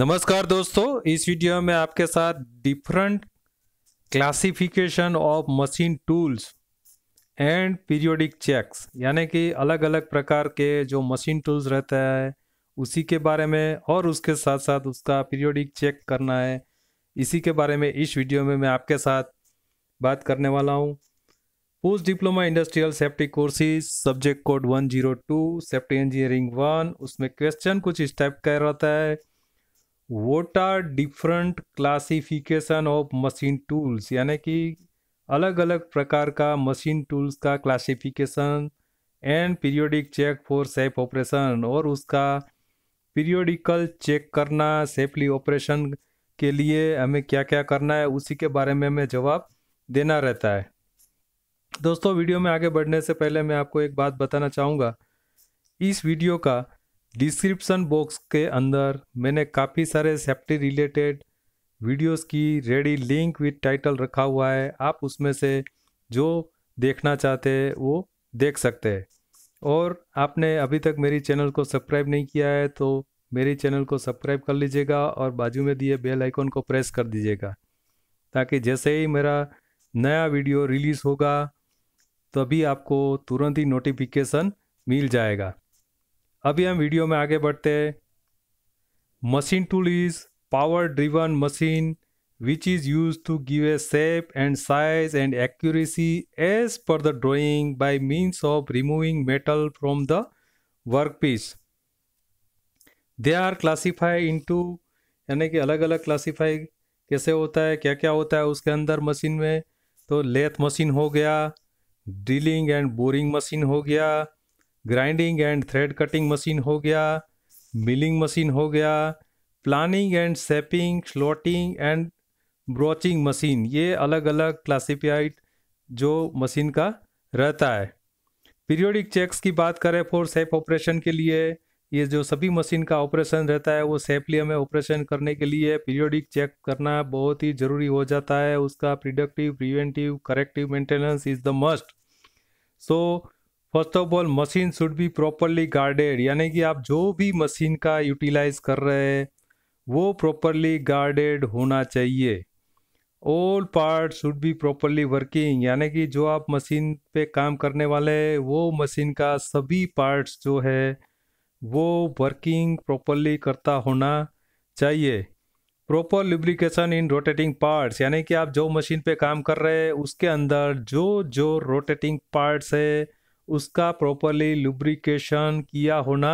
नमस्कार दोस्तों इस वीडियो में आपके साथ different classification of machine tools and periodic checks यानी कि अलग अलग प्रकार के जो मशीन टूल्स रहता है उसी के बारे में और उसके साथ साथ उसका पीरियोडिक चेक करना है इसी के बारे में इस वीडियो में मैं आपके साथ बात करने वाला हूँ post diploma industrial safety courses subject code 102 safety engineering one उसमें क्वेश्चन कुछ इस टाइप का रहता है what are different classification of machine tools यानी कि अलग अलग प्रकार का मशीन टूल्स का classification and periodic check for safe operation और उसका पीरियोडिकल चेक करना सेफली ऑपरेशन के लिए हमें क्या क्या करना है उसी के बारे में हमें जवाब देना रहता है दोस्तों वीडियो में आगे बढ़ने से पहले मैं आपको एक बात बताना चाहूँगा इस वीडियो का डिस्क्रिप्शन बॉक्स के अंदर मैंने काफ़ी सारे सेफ्टी रिलेटेड वीडियोस की रेडी लिंक विद टाइटल रखा हुआ है आप उसमें से जो देखना चाहते हैं वो देख सकते हैं और आपने अभी तक मेरी चैनल को सब्सक्राइब नहीं किया है तो मेरी चैनल को सब्सक्राइब कर लीजिएगा और बाजू में दिए बेल आइकॉन को प्रेस कर दीजिएगा ताकि जैसे ही मेरा नया वीडियो रिलीज़ होगा तभी आपको तुरंत ही नोटिफिकेशन मिल जाएगा अभी हम वीडियो में आगे बढ़ते हैं machine tool is power driven machine which is use to give a shape and size and accuracy as per the drawing by means of removing metal from the work piece they are classify into यानी कि अलग अलग classify कैसे होता है क्या क्या होता है उसके अंदर मशीन में तो लेथ मशीन हो गया ड्रिलिंग एंड बोरिंग मशीन हो गया grinding and thread cutting machine हो गया मिलिंग मशीन हो गया planing and shaping slotting and broaching machine ये अलग अलग क्लासीफाइड जो मशीन का रहता है पीरियोडिक चेक्स की बात करें फॉर सेफ ऑपरेशन के लिए ये जो सभी मशीन का ऑपरेशन रहता है वो सेफली हमें ऑपरेशन करने के लिए पीरियोडिक चेक करना बहुत ही ज़रूरी हो जाता है उसका predictive preventive corrective maintenance is the must so first of all machine should be properly guarded यानी कि आप जो भी मशीन का यूटिलाइज कर रहे हैं वो प्रॉपरली गार्डेड होना चाहिए all part should be properly working यानी कि जो आप मशीन पे काम करने वाले हैं वो मशीन का सभी पार्ट्स जो है वो वर्किंग प्रॉपरली करता होना चाहिए proper lubrication in rotating parts यानी कि आप जो मशीन पे काम कर रहे हैं उसके अंदर जो जो रोटेटिंग पार्ट्स है उसका प्रॉपरली लुब्रिकेशन किया होना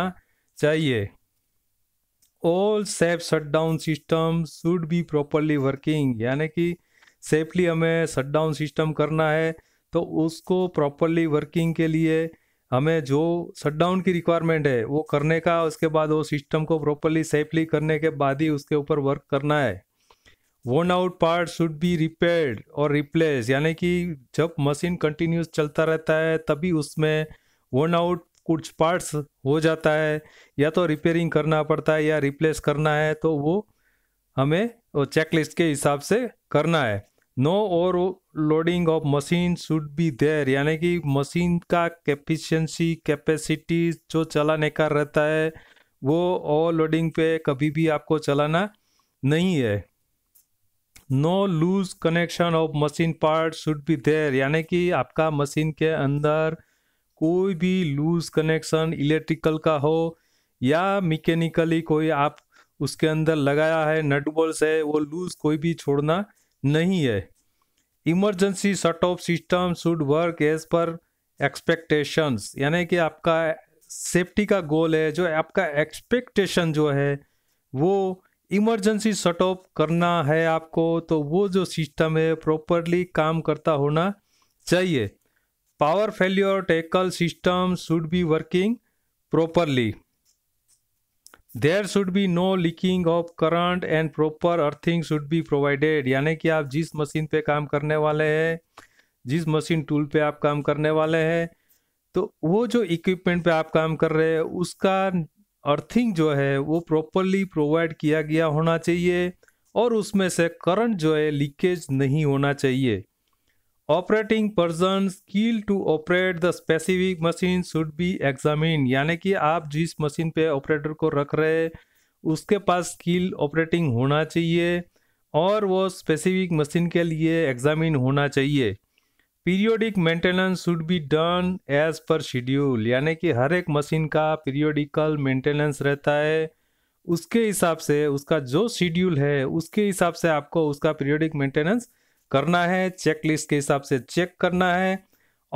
चाहिए all safe shutdown system should be properly working यानी कि सेफली हमें शटडाउन सिस्टम करना है तो उसको प्रॉपरली वर्किंग के लिए हमें जो शटडाउन की रिक्वायरमेंट है वो करने का उसके बाद वो सिस्टम को प्रॉपरली सेफली करने के बाद ही उसके ऊपर वर्क करना है worn out part should be repair or replace यानी कि जब मशीन कंटिन्यूस चलता रहता है तभी उसमें worn आउट कुछ पार्ट्स हो जाता है या तो रिपेयरिंग करना पड़ता है या रिप्लेस करना है तो वो हमें चेकलिस्ट के हिसाब से करना है no overloading of machine should be there यानी कि मशीन का कैपिशंसी कैपेसिटी जो चलाने का रहता है वो ओवर लोडिंग पे कभी भी आपको चलाना नहीं है no loose connection of machine part should be there यानी कि आपका मशीन के अंदर कोई भी लूज कनेक्शन इलेक्ट्रिकल का हो या मैकेनिकली कोई आप उसके अंदर लगाया है नट है वो लूज कोई भी छोड़ना नहीं है emergency shut off system should work as per expectations यानी कि आपका सेफ्टी का गोल है जो आपका एक्सपेक्टेशन जो है वो इमरजेंसी शट ऑफ करना है आपको तो वो जो सिस्टम है प्रॉपरली काम करता होना चाहिए power failure tackle system should be working properly there should be no leaking of current and proper earthing should be provided यानी कि आप जिस मशीन पे काम करने वाले हैं जिस मशीन टूल पे आप काम करने वाले हैं तो वो जो इक्विपमेंट पे आप काम कर रहे हैं उसका अर्थिंग जो है वो प्रॉपरली प्रोवाइड किया गया होना चाहिए और उसमें से करंट जो है लीकेज नहीं होना चाहिए operating person skill to operate the specific machine should be examine यानी कि आप जिस मशीन पे ऑपरेटर को रख रहे उसके पास स्किल ऑपरेटिंग होना चाहिए और वो स्पेसिफिक मशीन के लिए एग्जामिन होना चाहिए periodic maintenance should be done as per schedule यानी कि हर एक मशीन का पीरियोडिकल मेंटेनेंस रहता है उसके हिसाब से उसका जो शेड्यूल है उसके हिसाब से आपको उसका पीरियोडिक मेंटेनेंस करना है चेक लिस्ट के हिसाब से चेक करना है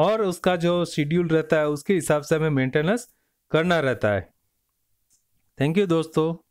और उसका जो शेड्यूल रहता है उसके हिसाब से हमें मेंटेनेंस करना रहता है थैंक यू दोस्तों